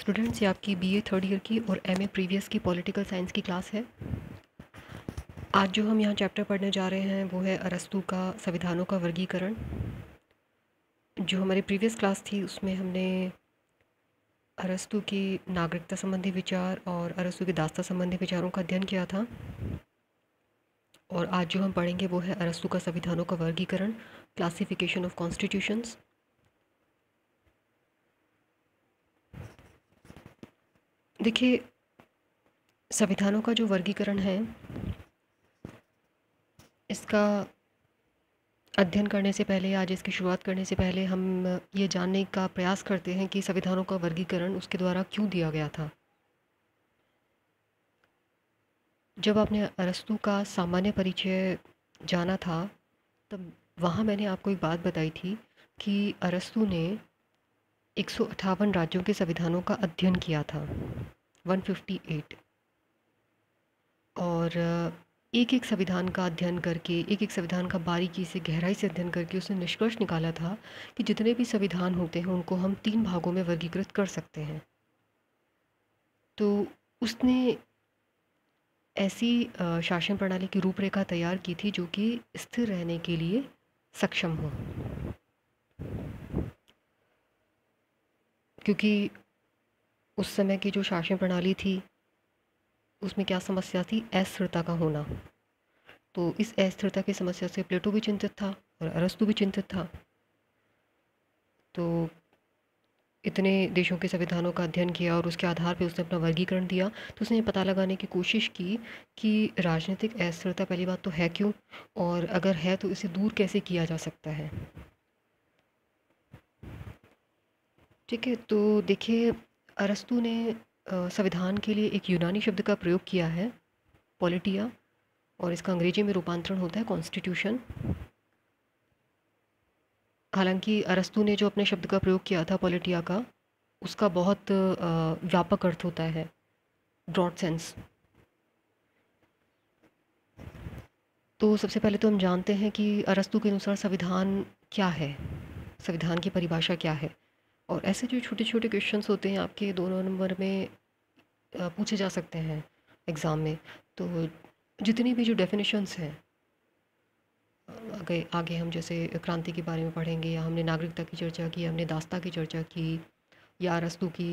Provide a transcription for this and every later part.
students ये आपकी BA third year की और एमए प्रीवियस की पॉलिटिकल साइंस की क्लास है आज जो हम यहाँ चैप्टर पढ़ने जा रहे हैं वो है अरस्तु का संविधानों का वर्गीकरण जो हमारी प्रीवियस क्लास थी उसमें हमने अरस्तु की नागरिकता संबंधी विचार और अरस्तु के दास्ता संबंधी विचारों का अध्ययन किया था और आज जो हम पढ़ेंगे वो है अरस्तु का संविधानों का वर्गीकरण क्लासिफिकेशन ऑफ कॉन्स्टिट्यूशंस देखिए संविधानों का जो वर्गीकरण है इसका अध्ययन करने से पहले आज इसकी शुरुआत करने से पहले हम ये जानने का प्रयास करते हैं कि संविधानों का वर्गीकरण उसके द्वारा क्यों दिया गया था जब आपने अरस्तु का सामान्य परिचय जाना था तब वहाँ मैंने आपको एक बात बताई थी कि अरस्तु ने एक राज्यों के संविधानों का अध्ययन किया था 158 और एक एक संविधान का अध्ययन करके एक एक संविधान का बारीकी से गहराई से अध्ययन करके उसने निष्कर्ष निकाला था कि जितने भी संविधान होते हैं उनको हम तीन भागों में वर्गीकृत कर सकते हैं तो उसने ऐसी शासन प्रणाली की रूपरेखा तैयार की थी जो कि स्थिर रहने के लिए सक्षम हो क्योंकि उस समय की जो शासन प्रणाली थी उसमें क्या समस्या थी अस्थिरता का होना तो इस अस्थिरता की समस्या से प्लेटो भी चिंतित था और अरस्तु भी चिंतित था तो इतने देशों के संविधानों का अध्ययन किया और उसके आधार पर उसने अपना वर्गीकरण दिया तो उसने पता लगाने की कोशिश की कि राजनीतिक अस्थिरता पहली बात तो है क्यों और अगर है तो इसे दूर कैसे किया जा सकता है ठीक है तो देखिए अरस्तु ने संविधान के लिए एक यूनानी शब्द का प्रयोग किया है पॉलिटिया और इसका अंग्रेजी में रूपांतरण होता है कॉन्स्टिट्यूशन हालांकि अरस्तु ने जो अपने शब्द का प्रयोग किया था पॉलिटिया का उसका बहुत व्यापक अर्थ होता है ब्रॉड सेंस तो सबसे पहले तो हम जानते हैं कि अरस्तु के अनुसार संविधान क्या है संविधान की परिभाषा क्या है और ऐसे जो छोटे छोटे क्वेश्चंस होते हैं आपके दोनों नंबर में पूछे जा सकते हैं एग्ज़ाम में तो जितनी भी जो डेफिनेशंस हैं आगे आगे हम जैसे क्रांति के बारे में पढ़ेंगे या हमने नागरिकता की चर्चा की हमने दास्ता की चर्चा की या रस्तु की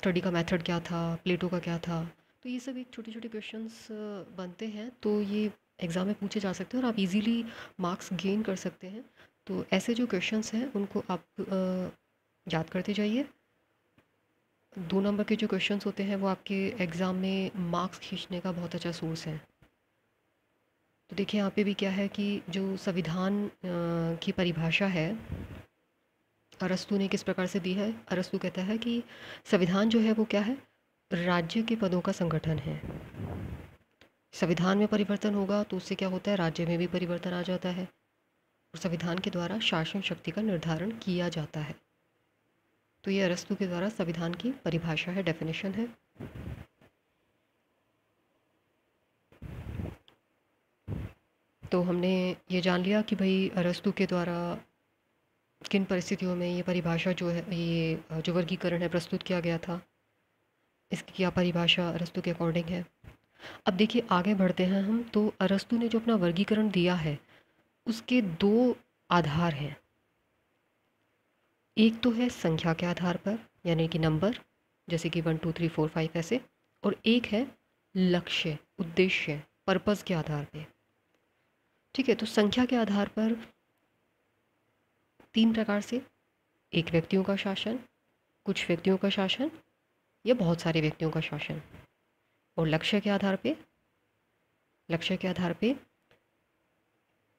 स्टडी का मेथड क्या था प्लेटो का क्या था तो ये सब एक छोटे छोटे क्वेश्चंस बनते हैं तो ये एग्ज़ाम में पूछे जा सकते हैं और आप इजीली मार्क्स गेन कर सकते हैं तो ऐसे जो क्वेश्चंस हैं उनको आप याद करते जाइए दो नंबर के जो क्वेश्चंस होते हैं वो आपके एग्ज़ाम में मार्क्स खींचने का बहुत अच्छा सोर्स है तो देखिए यहाँ पे भी क्या है कि जो संविधान की परिभाषा है अरस्तु ने किस प्रकार से दी है अरस्तु कहता है कि संविधान जो है वो क्या है राज्य के पदों का संगठन है संविधान में परिवर्तन होगा तो उससे क्या होता है राज्य में भी परिवर्तन आ जाता है और संविधान के द्वारा शासन शक्ति का निर्धारण किया जाता है तो ये अरस्तु के द्वारा संविधान की परिभाषा है डेफिनेशन है तो हमने ये जान लिया कि भाई अरस्तु के द्वारा किन परिस्थितियों में ये परिभाषा जो है ये जो वर्गीकरण है प्रस्तुत किया गया था इसकी क्या परिभाषा अरस्तु के अकॉर्डिंग है अब देखिए आगे बढ़ते हैं हम तो अरस्तु ने जो अपना वर्गीकरण दिया है उसके दो आधार हैं एक तो है संख्या के आधार पर यानी कि नंबर जैसे कि one two three four five ऐसे और एक है लक्ष्य उद्देश्य पर्पज़ के आधार पे ठीक है तो संख्या के आधार पर तीन प्रकार से एक व्यक्तियों का शासन कुछ व्यक्तियों का शासन या बहुत सारे व्यक्तियों का शासन और लक्ष्य के आधार पे लक्ष्य के आधार पे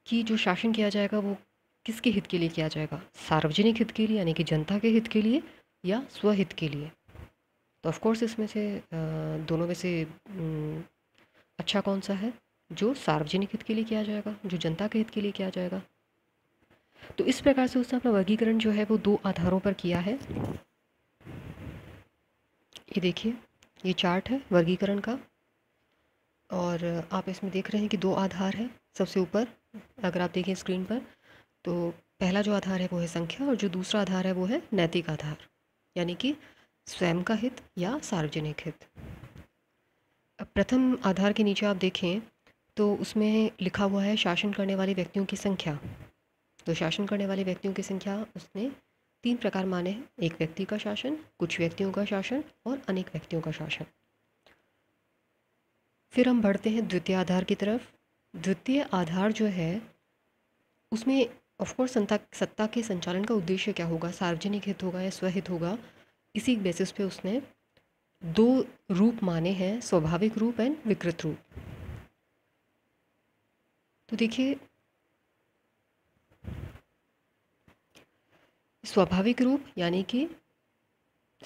कि जो शासन किया जाएगा वो किसके हित के लिए किया जाएगा सार्वजनिक हित के लिए यानी कि जनता के हित के लिए या स्वहित के लिए तो ऑफकोर्स इसमें से दोनों में से अच्छा कौन सा है जो सार्वजनिक हित के लिए किया जाएगा जो जनता के हित के लिए किया जाएगा तो इस प्रकार से उसने अपना वर्गीकरण जो है वो दो आधारों पर किया है ये देखिए ये चार्ट है वर्गीकरण का और आप इसमें देख रहे हैं कि दो आधार है सबसे ऊपर अगर आप देखें स्क्रीन पर तो पहला जो आधार है वो है संख्या और जो दूसरा आधार है वो है नैतिक आधार यानी कि स्वयं का हित या सार्वजनिक हित प्रथम आधार के नीचे आप देखें तो उसमें लिखा हुआ है शासन करने वाले व्यक्तियों की संख्या तो शासन करने वाले व्यक्तियों की संख्या उसने तीन प्रकार माने हैं एक व्यक्ति का शासन कुछ व्यक्तियों का शासन और अनेक व्यक्तियों का शासन फिर हम बढ़ते हैं द्वितीय आधार की तरफ द्वितीय आधार जो है उसमें ऑफकोर्स सत्ता सत्ता के संचालन का उद्देश्य क्या होगा सार्वजनिक हित होगा या स्वहित होगा इसी बेसिस पे उसने दो रूप माने हैं स्वाभाविक रूप एंड विकृत रूप तो देखिए स्वाभाविक रूप यानी कि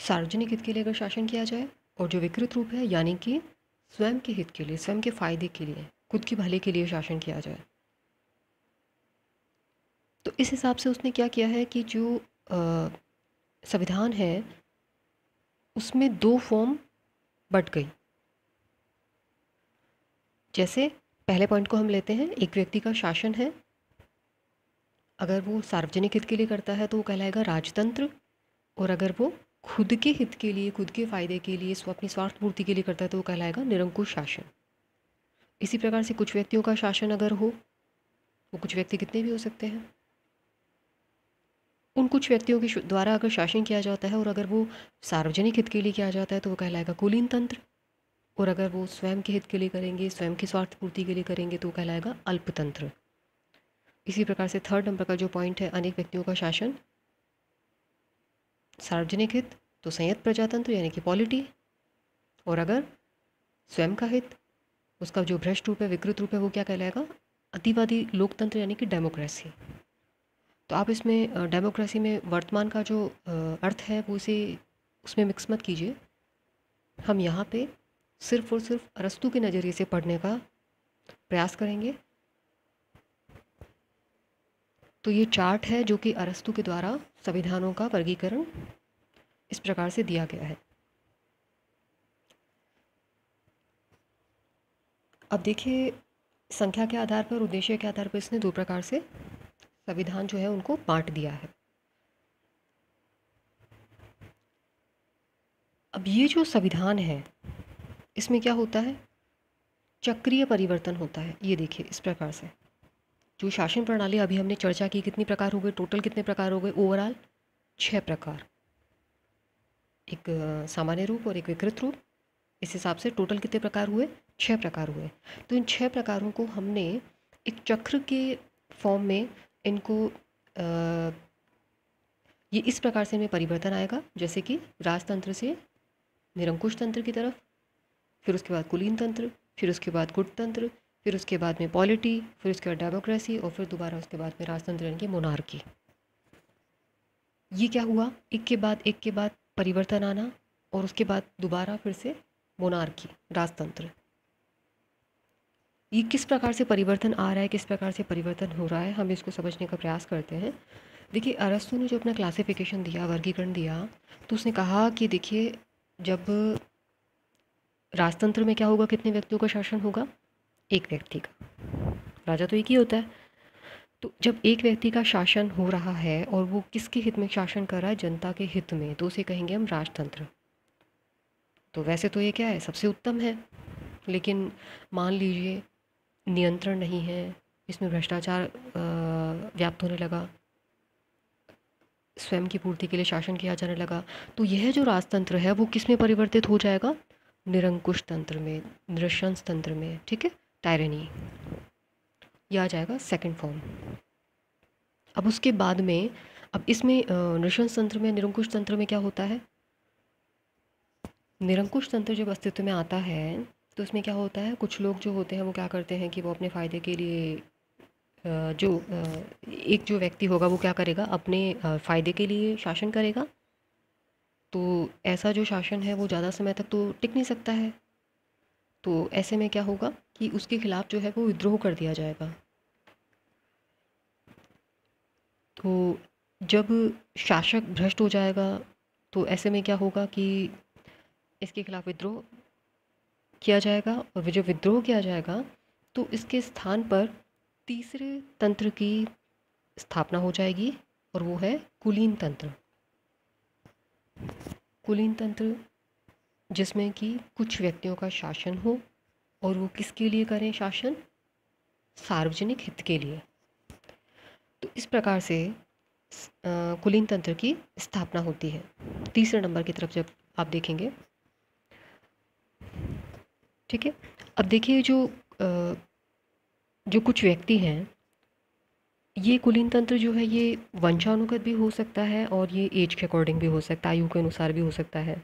सार्वजनिक हित के लिए अगर शासन किया जाए और जो विकृत रूप है यानी कि स्वयं के हित के लिए स्वयं के फायदे के लिए खुद की भले के लिए शासन किया जाए तो इस हिसाब से उसने क्या किया है कि जो संविधान है उसमें दो फॉर्म बट गई जैसे पहले पॉइंट को हम लेते हैं एक व्यक्ति का शासन है अगर वो सार्वजनिक हित के लिए करता है तो वो कहलाएगा राजतंत्र और अगर वो खुद के हित के लिए खुद के फ़ायदे के लिए अपनी स्वार्थ पूर्ति के लिए करता है तो वो कहलाएगा निरंकुश शासन इसी प्रकार से कुछ व्यक्तियों का शासन अगर हो वो कुछ व्यक्ति कितने भी हो सकते हैं उन कुछ व्यक्तियों के द्वारा अगर शासन किया जाता है और अगर वो सार्वजनिक हित के लिए किया जाता है तो वो कहलाएगा कुलीन तंत्र और अगर वो स्वयं के हित के लिए करेंगे स्वयं की स्वार्थ पूर्ति के लिए करेंगे तो वो कहलाएगा अल्पतंत्र इसी प्रकार से थर्ड नंबर का जो पॉइंट है अनेक व्यक्तियों का शासन सार्वजनिक हित तो संयत प्रजातंत्र यानी कि पॉलिटी और अगर स्वयं का हित उसका जो भ्रष्ट रूप है विकृत रूप है वो क्या कहलाएगा अतिवादी लोकतंत्र यानी कि डेमोक्रेसी तो आप इसमें डेमोक्रेसी में वर्तमान का जो अर्थ है वो उसे उसमें मिक्स मत कीजिए हम यहाँ पे सिर्फ और सिर्फ अरस्तु के नज़रिए से पढ़ने का प्रयास करेंगे तो ये चार्ट है जो कि अरस्तु के द्वारा संविधानों का वर्गीकरण इस प्रकार से दिया गया है अब देखिए संख्या के आधार पर उद्देश्य के आधार पर इसने दो प्रकार से संविधान जो है उनको बांट दिया है अब ये जो संविधान है इसमें क्या होता है चक्रीय परिवर्तन होता है ये देखिए इस प्रकार से जो शासन प्रणाली अभी हमने चर्चा की कितनी प्रकार हो गए टोटल कितने प्रकार हो गए ओवरऑल छः प्रकार एक सामान्य रूप और एक विकृत रूप इस हिसाब से टोटल कितने प्रकार हुए छः प्रकार हुए तो इन छः प्रकारों को हमने एक चक्र के फॉर्म में इनको आ, ये इस प्रकार से इनमें परिवर्तन आएगा जैसे कि राजतंत्र से निरंकुश तंत्र की तरफ फिर उसके बाद कुलीन तंत्र फिर उसके बाद गुटतंत्र फिर उसके बाद में पॉलिटी फिर उसके बाद डेमोक्रेसी और फिर दोबारा उसके बाद में राजतंत्र यानी कि मोनार्की ये क्या हुआ एक के बाद एक के बाद परिवर्तन आना और उसके बाद दोबारा फिर से मोनार्की राजतंत्र ये किस प्रकार से परिवर्तन आ रहा है किस प्रकार से परिवर्तन हो रहा है हम इसको समझने का प्रयास करते हैं देखिए अरस्तु ने जो अपना क्लासिफिकेशन दिया वर्गीकरण दिया तो उसने कहा कि देखिए जब राजतंत्र में क्या होगा कितने व्यक्तियों का शासन होगा एक व्यक्ति का राजा तो एक ही होता है तो जब एक व्यक्ति का शासन हो रहा है और वो किसके हित में शासन कर रहा है जनता के हित में तो उसे कहेंगे हम राजतंत्र तो वैसे तो ये क्या है सबसे उत्तम है लेकिन मान लीजिए नियंत्रण नहीं है इसमें भ्रष्टाचार व्याप्त होने लगा स्वयं की पूर्ति के लिए शासन किया जाने लगा तो यह जो राजतंत्र है वो किस में परिवर्तित हो जाएगा निरंकुश तंत्र में नृशंस तंत्र में ठीक है टायरनी यह आ जाएगा सेकंड फॉर्म अब उसके बाद में अब इसमें नृशंस तंत्र में निरंकुश तंत्र में क्या होता है निरंकुश तंत्र जब अस्तित्व में आता है तो उसमें क्या होता है कुछ लोग जो होते हैं वो क्या करते हैं कि वो अपने फ़ायदे के लिए जो एक जो व्यक्ति होगा वो क्या करेगा अपने फ़ायदे के लिए शासन करेगा तो ऐसा जो शासन है वो ज़्यादा समय तक तो टिक नहीं सकता है तो ऐसे में क्या होगा कि उसके खिलाफ़ जो है वो विद्रोह कर दिया जाएगा तो जब शासक भ्रष्ट हो जाएगा तो ऐसे में क्या होगा कि इसके खिलाफ़ विद्रोह किया जाएगा और जो विद्रोह किया जाएगा तो इसके स्थान पर तीसरे तंत्र की स्थापना हो जाएगी और वो है कुलीन तंत्र कुलीन तंत्र जिसमें कि कुछ व्यक्तियों का शासन हो और वो किसके लिए करें शासन सार्वजनिक हित के लिए तो इस प्रकार से कुलीन तंत्र की स्थापना होती है तीसरे नंबर की तरफ जब आप देखेंगे ठीक है अब देखिए जो जो कुछ व्यक्ति हैं ये कुलीन तंत्र जो है ये वंशानुगत भी हो सकता है और ये एज के अकॉर्डिंग भी हो सकता है आयु के अनुसार भी हो सकता है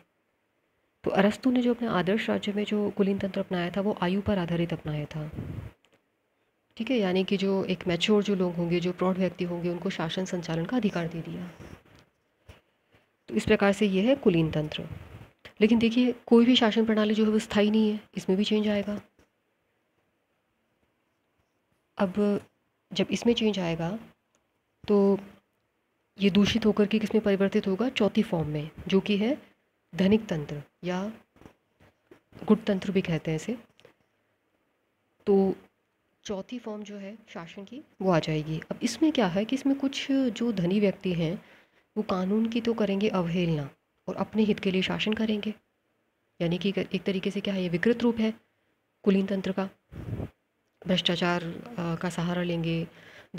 तो अरस्तु ने जो अपने आदर्श राज्य में जो कुलीन तंत्र अपनाया था वो आयु पर आधारित अपनाया था ठीक है यानी कि जो एक मैच्योर जो लोग होंगे जो प्रौढ़ व्यक्ति होंगे उनको शासन संचालन का अधिकार दे दिया तो इस प्रकार से ये है कुलीन तंत्र लेकिन देखिए कोई भी शासन प्रणाली जो है वो स्थायी नहीं है इसमें भी चेंज आएगा अब जब इसमें चेंज आएगा तो ये दूषित होकर के किसमें परिवर्तित होगा चौथी फॉर्म में जो कि है धनिक तंत्र या गुट तंत्र भी कहते हैं इसे तो चौथी फॉर्म जो है शासन की वो आ जाएगी अब इसमें क्या है कि इसमें कुछ जो धनी व्यक्ति हैं वो कानून की तो करेंगे अवहेलना और अपने हित के लिए शासन करेंगे यानी कि एक तरीके से क्या है ये विकृत रूप है कुलीन तंत्र का भ्रष्टाचार का सहारा लेंगे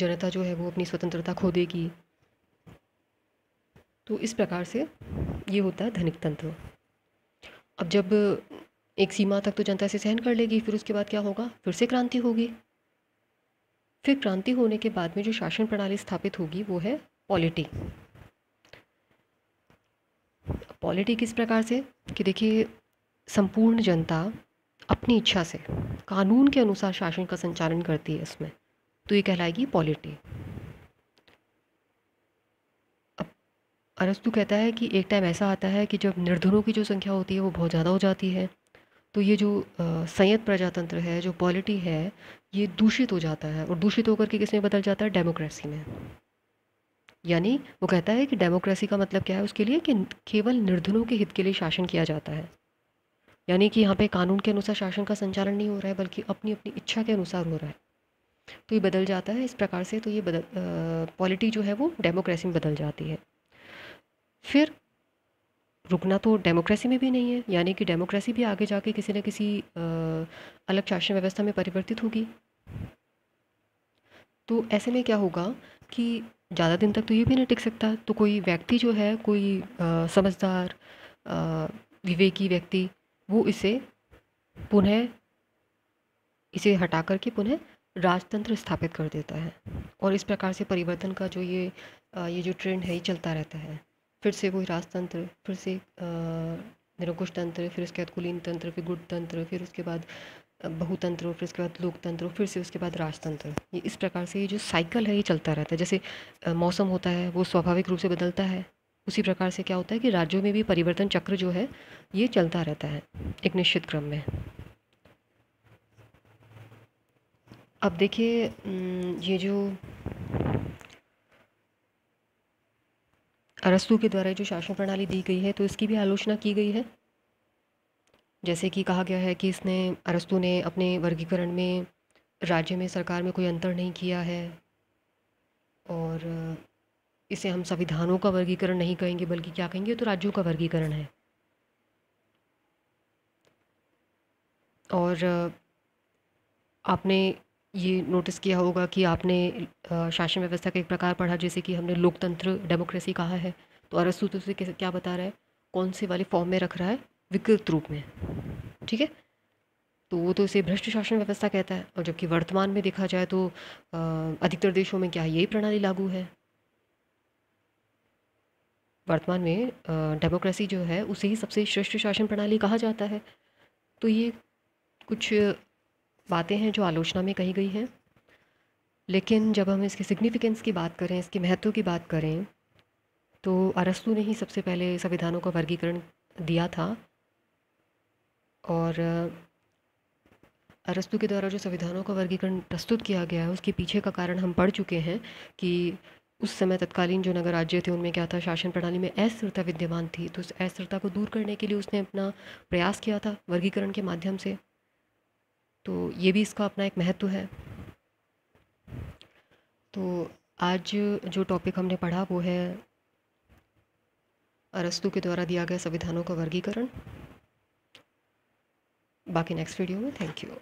जनता जो है वो अपनी स्वतंत्रता खो देगी तो इस प्रकार से ये होता है धनिक तंत्र अब जब एक सीमा तक तो जनता इसे सहन कर लेगी फिर उसके बाद क्या होगा फिर से क्रांति होगी फिर क्रांति होने के बाद में जो शासन प्रणाली स्थापित होगी वो है पॉलिटी पॉलिटिक इस प्रकार से कि देखिए संपूर्ण जनता अपनी इच्छा से कानून के अनुसार शासन का संचालन करती है इसमें तो ये कहलाएगी पॉलिटी अब अरस्तु कहता है कि एक टाइम ऐसा आता है कि जब निर्धनों की जो संख्या होती है वो बहुत ज़्यादा हो जाती है तो ये जो संयत प्रजातंत्र है जो पॉलिटी है ये दूषित हो जाता है और दूषित होकर के किसमें बदल जाता है डेमोक्रेसी में यानी वो कहता है कि डेमोक्रेसी का मतलब क्या है उसके लिए कि केवल निर्धनों के हित के लिए शासन किया जाता है यानी कि यहाँ पे कानून के अनुसार शासन का संचालन नहीं हो रहा है बल्कि अपनी अपनी इच्छा के अनुसार हो रहा है तो ये बदल जाता है इस प्रकार से तो ये बदल पॉलिटी जो है वो डेमोक्रेसी में बदल जाती है फिर रुकना तो डेमोक्रेसी में भी नहीं है यानी कि डेमोक्रेसी भी आगे जाके किसी न किसी अलग शासन व्यवस्था में परिवर्तित होगी तो ऐसे में क्या होगा कि ज़्यादा दिन तक तो ये भी नहीं टिक सकता तो कोई व्यक्ति जो है कोई आ, समझदार विवेकी व्यक्ति वो इसे पुनः इसे हटा करके पुनः राजतंत्र स्थापित कर देता है और इस प्रकार से परिवर्तन का जो ये आ, ये जो ट्रेंड है ये चलता रहता है फिर से वही राजतंत्र फिर से निरंकुश तंत्र फिर उसके बाद कुलीन तंत्र फिर गुट तंत्र फिर उसके बाद बहुतंत्र फिर उसके बाद लोकतंत्र फिर से उसके बाद राजतंत्र ये इस प्रकार से ये जो साइकिल है ये चलता रहता है जैसे मौसम होता है वो स्वाभाविक रूप से बदलता है उसी प्रकार से क्या होता है कि राज्यों में भी परिवर्तन चक्र जो है ये चलता रहता है एक निश्चित क्रम में अब देखिए ये जो अरस्तु के द्वारा जो शासन प्रणाली दी गई है तो इसकी भी आलोचना की गई है जैसे कि कहा गया है कि इसने अरस्तु ने अपने वर्गीकरण में राज्य में सरकार में कोई अंतर नहीं किया है और इसे हम संविधानों का वर्गीकरण नहीं कहेंगे बल्कि क्या कहेंगे तो राज्यों का वर्गीकरण है और आपने ये नोटिस किया होगा कि आपने शासन व्यवस्था का एक प्रकार पढ़ा जैसे कि हमने लोकतंत्र डेमोक्रेसी कहा है तो अरस्तु तो उसे क्या बता रहा है कौन से वाले फॉर्म में रख रहा है विकृत रूप में ठीक है तो वो तो इसे भ्रष्ट शासन व्यवस्था कहता है और जबकि वर्तमान में देखा जाए तो अधिकतर देशों में क्या यही प्रणाली लागू है वर्तमान में डेमोक्रेसी जो है उसे ही सबसे श्रेष्ठ शासन प्रणाली कहा जाता है तो ये कुछ बातें हैं जो आलोचना में कही गई हैं लेकिन जब हम इसके सिग्निफिकेंस की बात करें इसके महत्व की बात करें तो अरस्तु ने ही सबसे पहले संविधानों का वर्गीकरण दिया था और अरस्तु के द्वारा जो संविधानों का वर्गीकरण प्रस्तुत किया गया है उसके पीछे का कारण हम पढ़ चुके हैं कि उस समय तत्कालीन जो नगर राज्य थे उनमें क्या था शासन प्रणाली में अस्थिरता विद्यमान थी तो उस अस्थिरता को दूर करने के लिए उसने अपना प्रयास किया था वर्गीकरण के माध्यम से तो ये भी इसका अपना एक महत्व है तो आज जो टॉपिक हमने पढ़ा वो है अरस्तु के द्वारा दिया गया संविधानों का वर्गीकरण बाकी नेक्स्ट वीडियो में थैंक यू